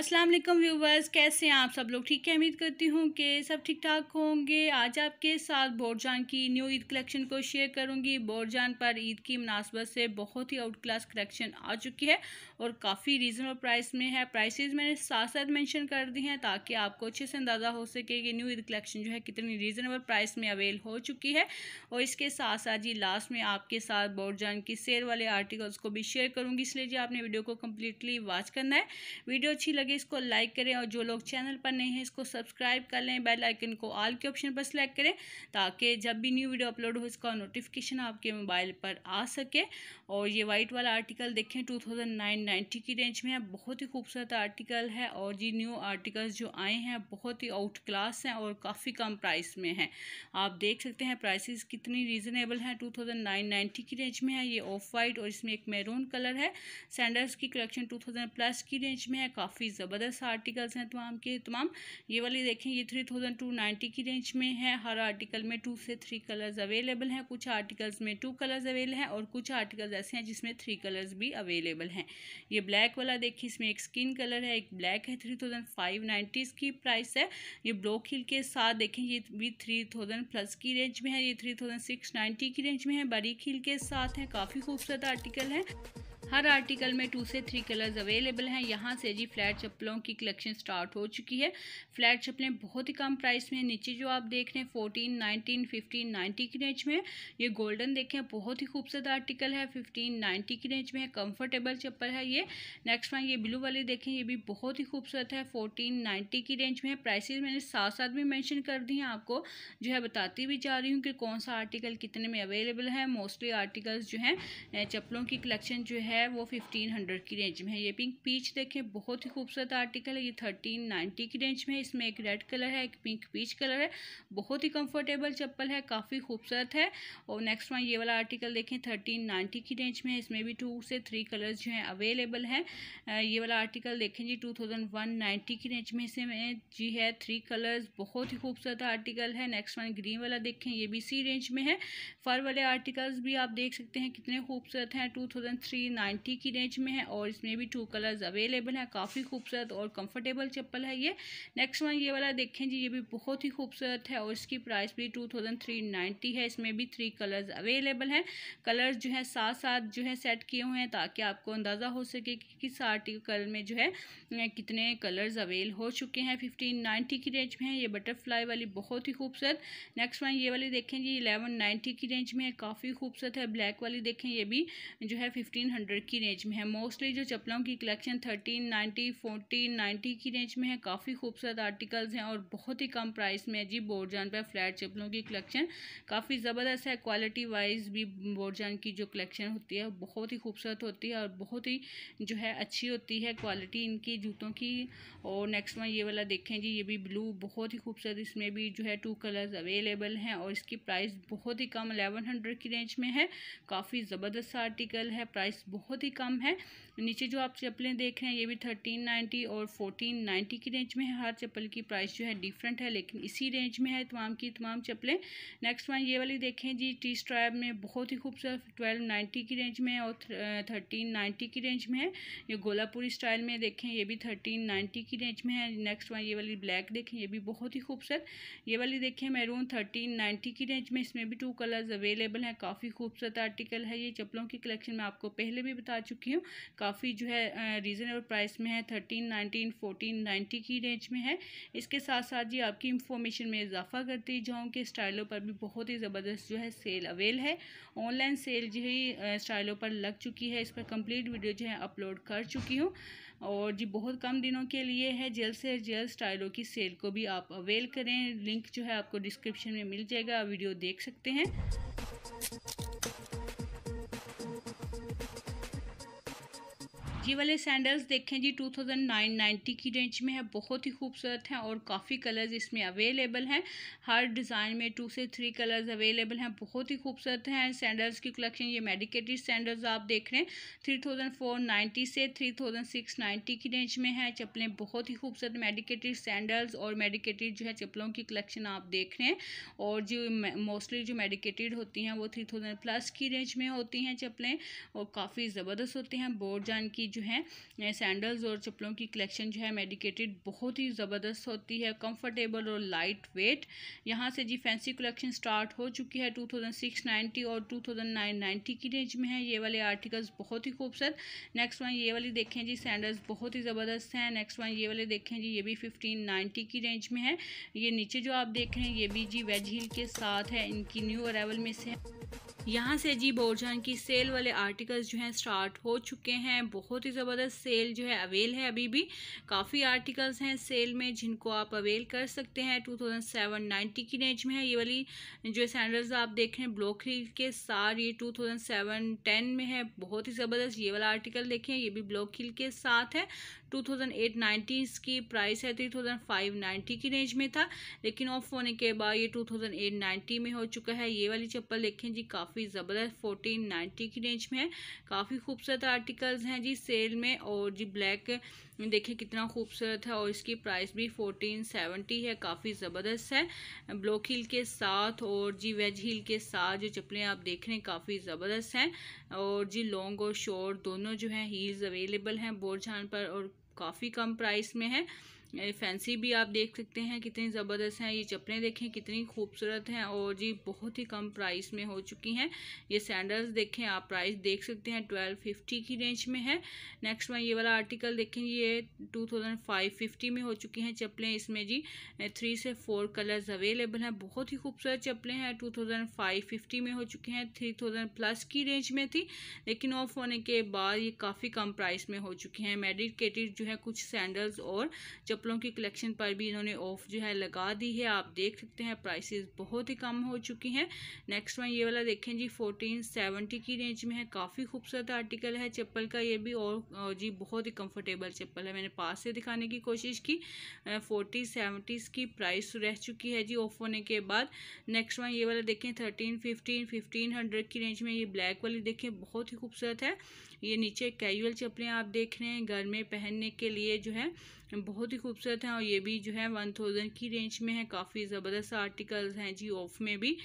अस्सलाम वालेकुम व्यूवर्स कैसे हैं आप सब लोग ठीक है उम्मीद करती हूँ कि सब ठीक ठाक होंगे आज आपके साथ बोरजान की न्यू ईद कलेक्शन को शेयर करूँगी बोरजान पर ईद की मुनासबत से बहुत ही आउट क्लास कलेक्शन आ चुकी है और काफ़ी रीज़नेबल प्राइस में है प्राइसेस मैंने साथ साथ मेंशन कर दी हैं ताकि आपको अच्छे से अंदाज़ा हो सके कि न्यू ईद कलेक्शन जो है कितनी रीज़नेबल प्राइस में अवेल हो चुकी है और इसके साथ साथ जी लास्ट में आपके साथ बोरजान की सेल वाले आर्टिकल्स को भी शेयर करूँगी इसलिए जी आपने वीडियो को कम्प्लीटली वॉच करना है वीडियो अच्छी लगे इसको लाइक करें और जो लोग चैनल पर नए हैं इसको सब्सक्राइब कर लें बेल आइकन को ऑल के ऑप्शन पर सेलेक्ट करें ताकि जब भी न्यू वीडियो अपलोड हो इसका नोटिफिकेशन आपके मोबाइल पर आ सके और ये वाइट वाला आर्टिकल देखें टू की रेंज में है बहुत ही खूबसूरत आर्टिकल है और जी न्यू आर्टिकल्स जो आए हैं बहुत ही आउट क्लास हैं और काफ़ी कम प्राइस में हैं आप देख सकते हैं प्राइसेस कितनी रीज़नेबल हैं 2990 की रेंज में है ये ऑफ वाइट और इसमें एक मैरून कलर है सैंडल्स की कलेक्शन 2000 प्लस की रेंज में है काफ़ी ज़बरदस्त आर्टिकल्स हैं तमाम तो के तमाम ये वाली देखें ये थ्री थाउजेंड टू नाइन्टी की रेंज में है हर आर्टिकल में टू से थ्री कलर्स अवेलेबल हैं कुछ आर्टिकल्स में टू कलर्स अवेलेबल हैं और कुछ आर्टिकल्स ऐसे हैं जिसमें थ्री कलर्स भी अवेलेबल हैं ये ब्लैक वाला देखिए इसमें एक स्किन कलर है एक ब्लैक है थ्री थाउजेंड फाइव प्राइस है ये ब्लॉक हिल के साथ देखें ये भी थ्री थाउजेंड प्लस की रेंज में है ये थ्री थाउजेंड सिक्स नाइन्टी की रेंज में है बड़ी खिल के साथ है काफ़ी खूबसूरत आर्टिकल है हर आर्टिकल में टू से थ्री कलर्स अवेलेबल हैं यहाँ से जी फ्लैट चप्पलों की कलेक्शन स्टार्ट हो चुकी है फ्लैट चप्पलें बहुत ही कम प्राइस में नीचे जो आप देख रहे हैं फोर्टीन नाइनटीन फिफ्टीन नाइन्टी की रेंज में ये गोल्डन देखें बहुत ही खूबसूरत आर्टिकल है फिफ्टीन नाइन्टी की रेंज में कम्फर्टेबल चप्पल है ये नेक्स्ट वन ये ब्लू वाली देखें ये भी बहुत ही खूबसूरत है फोर्टीन नाइन्टी की रेंज में है मैंने साथ साथ भी मैंशन कर दी हैं आपको जो है बताती भी जा रही हूँ कि कौन सा आर्टिकल कितने में अवेलेबल है मोस्टली आर्टिकल्स जो हैं चप्पलों की कलेक्शन जो है है वो फिफ्टीन हंड्रेड की रेंज में है ये पिंक पीच देखें बहुत ही खूबसूरत आर्टिकल है ये थर्टीन नाइन्टी की रेंज में है इसमें एक रेड कलर है एक पिंक पीच कलर है बहुत ही कंफर्टेबल चप्पल है काफ़ी खूबसूरत है और नेक्स्ट वन ये वाला आर्टिकल देखें थर्टीन नाइन्टी की रेंज में है इसमें भी टू से थ्री कलर्स जो हैं अवेलेबल हैं ये वाला आर्टिकल देखें जी टू की रेंज में से में जी है थ्री कलर्स बहुत ही खूबसूरत आर्टिकल है नेक्स्ट वन ग्रीन वाला देखें ये भी सी रेंज में है फर वाले आर्टिकल्स भी आप देख सकते हैं कितने खूबसूरत हैं टू थाउजेंड नाइन्टी की रेंज में है और इसमें भी टू कलर्स अवेलेबल है काफ़ी खूबसूरत और कंफर्टेबल चप्पल है ये नेक्स्ट वन ये वाला देखें जी ये भी बहुत ही खूबसूरत है और इसकी प्राइस भी टू थाउजेंड थ्री नाइन्टी है इसमें भी थ्री कलर्स अवेलेबल हैं कलर्स जो है साथ साथ जो है सेट किए हुए हैं ताकि आपको अंदाज़ा हो सके कि किस आर्टिकल में जो है कितने कलर्स अवेल हो चुके हैं फिफ्टीन नाइन्टी की रेंज में है ये बटरफ्लाई वाली बहुत ही खूबसूरत नेक्स्ट वन ये वाली देखें जी इलेवन नाइन्टी की रेंज में है काफ़ी खूबसूरत है ब्लैक वाली देखें ये भी जो है फिफ्टीन हंड्रेड हंड्रेड की रेंज में है मोस्टली जो चप्पलों की collection thirteen ninety fourteen ninety की रेंज में है काफ़ी खूबसूरत आर्टिकल्स हैं और बहुत ही कम प्राइस में है जी बोरजान पर फ्लैट चप्पलों की कलेक्शन काफ़ी ज़बरदस्त है क्वालिटी वाइज भी बोरजान की जो कलेक्शन होती है बहुत ही खूबसूरत होती है और बहुत ही जो है अच्छी होती है क्वालिटी इनकी जूतों की और नेक्स्ट वन ये वाला देखें जी ये भी ब्लू बहुत ही खूबसूरत इसमें भी जो है टू कलर्स अवेलेबल हैं और इसकी प्राइस बहुत ही कम अलेवन हंड्रेड की रेंज में है काफ़ी ज़बरदस्त आर्टिकल है प्राइस बहुत बहुत ही कम है नीचे जो आप चप्पलें देख रहे हैं ये भी थर्टीन नाइन्टी और फोर्टीन नाइन्टी की रेंज में है हर चप्पल की प्राइस जो है डिफरेंट है लेकिन इसी रेंज में है तमाम की तमाम चप्पलें नेक्स्ट वन ये वाली देखें जी टी स्ट्राइब में बहुत ही खूबसूरत ट्वेल्व नाइन्टी की रेंज में और थर्टीन नाइन्टी की रेंज में है ये गोलापुरी स्टाइल में देखें ये भी थर्टीन नाइन्टी की रेंज में है नेक्स्ट वन ये वाली ब्लैक देखें ये भी बहुत ही खूबसूरत ये वाली देखें मैरून थर्टीन नाइन्टी की रेंज में इसमें भी टू कलर्स अवेलेबल हैं काफ़ी खूबसूरत आर्टिकल है ये चप्पलों की कलेक्शन में आपको पहले भी भी बता चुकी हूँ काफ़ी जो है रीज़नेबल प्राइस में है थर्टीन नाइनटीन फोर्टीन नाइन्टी की रेंज में है इसके साथ साथ जी आपकी इंफॉर्मेशन में इजाफा करती जाऊँ कि स्टाइलों पर भी बहुत ही ज़बरदस्त जो है सेल अवेल है ऑनलाइन सेल जो है स्टाइलों पर लग चुकी है इस पर कंप्लीट वीडियो जो है अपलोड कर चुकी हूँ और जी बहुत कम दिनों के लिए है जल्द से जल्द स्टाइलों की सेल को भी आप अवेल करें लिंक जो है आपको डिस्क्रिप्शन में मिल जाएगा वीडियो देख सकते हैं ये वाले सैंडल्स देखें जी टू थाउजेंड नाइन नाइन्टी की रेंज में है बहुत ही खूबसूरत हैं और काफ़ी कलर्स इसमें अवेलेबल हैं हर डिज़ाइन में टू से थ्री कलर्स अवेलेबल हैं बहुत ही खूबसूरत हैं सैंडल्स की कलेक्शन ये मेडिकेटेड सैंडल्स आप देख रहे हैं थ्री थाउजेंड फोर नाइन्टी से थ्री थाउजेंड सिक्स नाइन्टी की रेंज में है चप्पलें बहुत ही खूबसूरत मेडिकेटेड सैंडल्स और मेडिकेटेड जो है चप्पलों की कलेक्शन आप देख रहे हैं और जो मोस्टली जो मेडिकेटेड होती हैं वो थ्री थाउजेंड प्लस की रेंज में होती हैं चप्पलें और काफ़ी ज़बरदस्त होती हैं बोर्ड जान की जो है सैंडल्स और चप्पलों की कलेक्शन जो है मेडिकेटेड बहुत ही ज़बरदस्त होती है कंफर्टेबल और लाइट वेट यहाँ से जी फैंसी कलेक्शन स्टार्ट हो चुकी है टू थाउजेंड सिक्स नाइन्टी और टू थाउजेंड नाइन नाइन्टी की रेंज में है ये वाले आर्टिकल्स बहुत ही खूबसूरत नेक्स्ट वन ये वाली देखें जी सैंडल्स बहुत ही ज़बरदस्त हैं नेक्स्ट वन ये वाले देखें जी ये भी फिफ्टीन नाइन्टी की रेंज में है ये नीचे जो आप देख रहे हैं ये भी जी वेज हील के साथ है इनकी न्यू अरावल में से है यहाँ से जी बोरजान की सेल वाले आर्टिकल्स जो हैं स्टार्ट हो चुके हैं बहुत ही ज़बरदस्त सेल जो है अवेल है अभी भी काफ़ी आर्टिकल्स हैं सेल में जिनको आप अवेल कर सकते हैं टू थाउजेंड सेवन नाइन्टी की रेंज में है ये वाली जो सैंडल्स आप देख रहे हैं ब्लॉक हील के साथ ये टू थाउजेंड सेवन टेन में है बहुत ही ज़बरदस्त ये वाला आर्टिकल देखें ये भी ब्लॉक हील के साथ है टू थाउजेंड एट नाइन्टी इसकी प्राइस है थ्री थाउजेंड फाइव नाइन्टी की रेंज में था लेकिन ऑफ होने के बाद ये टू थाउजेंड एट नाइन्टी में हो चुका है ये वाली चप्पल देखें जी काफ़ी काफ़ी ज़बरदस्त फोर्टीन नाइन्टी की रेंज में है काफ़ी खूबसूरत आर्टिकल्स हैं जी सेल में और जी ब्लैक देखिए कितना खूबसूरत है और इसकी प्राइस भी फोर्टीन सेवेंटी है काफ़ी ज़बरदस्त है ब्लॉक हील के साथ और जी वेज हील के साथ जो चप्पलें आप देख रहे हैं काफ़ी ज़बरदस्त हैं और जी लॉन्ग और शॉर्ट दोनों जो हैं हील्स अवेलेबल हैं बोर्ड पर और काफ़ी कम प्राइस में है फैंसी भी आप देख सकते हैं कितनी ज़बरदस्त हैं ये चप्पलें देखें कितनी खूबसूरत हैं और जी बहुत ही कम प्राइस में हो चुकी हैं ये सैंडल्स देखें आप प्राइस देख सकते हैं ट्वेल्व फिफ्टी की रेंज में है नेक्स्ट में ये वाला आर्टिकल देखें ये टू थाउजेंड फाइव फिफ्टी में हो चुकी हैं चप्पलें इसमें जी थ्री से फोर कलर्स अवेलेबल हैं बहुत ही खूबसूरत चप्पलें हैं टू थाउजेंड फाइव फिफ्टी में हो चुकी हैं थ्री थाउजेंड प्लस की रेंज में थी लेकिन ऑफ होने के बाद ये काफ़ी कम प्राइस में हो चुकी हैं मेडिकेटेड जो है कुछ सैंडल्स और चप्पल कपड़ों की कलेक्शन पर भी इन्होंने ऑफ जो है लगा दी है आप देख सकते हैं प्राइसेस बहुत ही कम हो चुकी हैं नेक्स्ट वन ये वाला देखें जी फोर्टीन सेवेंटी की रेंज में है काफ़ी खूबसूरत आर्टिकल है चप्पल का ये भी और जी बहुत ही कम्फर्टेबल चप्पल है मैंने पास से दिखाने की कोशिश की फोर्टी सेवेंटीज़ की प्राइस रह चुकी है जी ऑफ होने के बाद नेक्स्ट वन ये वाला देखें थर्टीन फिफ्टीन फिफ्टीन हंड्रेड की रेंज में ये ब्लैक वाली देखें बहुत ही खूबसूरत है ये नीचे कैजुअल चप्पलें आप देख रहे हैं घर में पहनने के लिए जो है बहुत ही खूबसूरत हैं और ये भी जो है वन थाउजेंड की रेंज में है काफ़ी ज़बरदस्त आर्टिकल्स हैं जी ऑफ में भी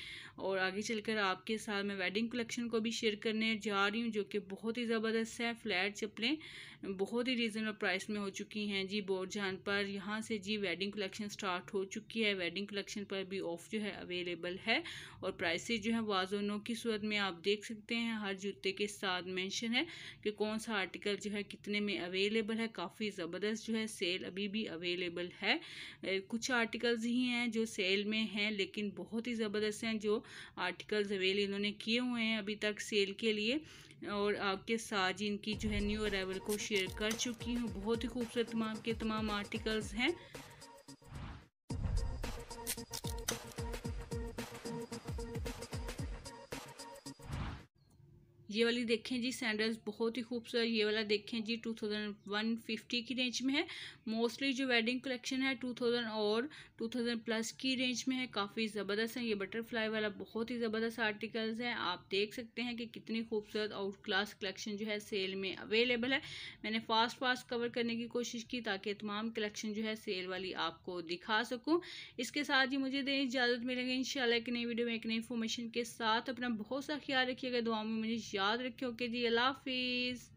और आगे चलकर आपके साथ मैं वेडिंग कलेक्शन को भी शेयर करने जा रही हूँ जो कि बहुत ही ज़बरदस्त है फ्लैट चप्पलें बहुत ही रीज़नेबल प्राइस में हो चुकी हैं जी बोरजान पर यहाँ से जी वेडिंग कलेक्शन स्टार्ट हो चुकी है वेडिंग कलेक्शन पर भी ऑफ जो है अवेलेबल है और प्राइसेज जो है वाजोनों की सूरत में आप देख सकते हैं हर जूते के साथ मैंशन है कि कौन सा आर्टिकल जो है कितने में अवेलेबल है काफ़ी ज़बरदस्त जो है सेल अभी भी अवेलेबल है कुछ आर्टिकल्स ही हैं जो सेल में हैं लेकिन बहुत ही ज़बरदस्त हैं जो आर्टिकल्स अवेल इन्होंने किए हुए हैं अभी तक सेल के लिए और आपके साथ जिनकी जो है न्यू अरावल को शेयर कर चुकी हूँ बहुत ही खूबसूरत तमाम के तमाम आर्टिकल्स हैं ये वाली देखें जी सैंडल्स बहुत ही खूबसूरत ये वाला देखें जी टू थाउजेंड वन फिफ्टी की रेंज में है मोस्टली जो वेडिंग कलेक्शन है टू थाउजेंड और टू थाउजेंड प्लस की रेंज में है काफ़ी ज़बरदस्त है ये बटरफ्लाई वाला बहुत ही ज़बरदस्त आर्टिकल्स हैं आप देख सकते हैं कि कितनी खूबसूरत आउट क्लास कलेक्शन जो है सेल में अवेलेबल है मैंने फास्ट फास्ट कवर करने की कोशिश की ताकि तमाम कलेक्शन जो है सेल वाली आपको दिखा सकूँ इसके साथ ही मुझे दें इजाज़त मिलेगी इन एक नई वीडियो में एक नई इन्फॉर्मेशन के साथ अपना बहुत सा ख्याल रखिएगा दुआ में मुझे याद रखियो के जी अल्लाह हाफिज़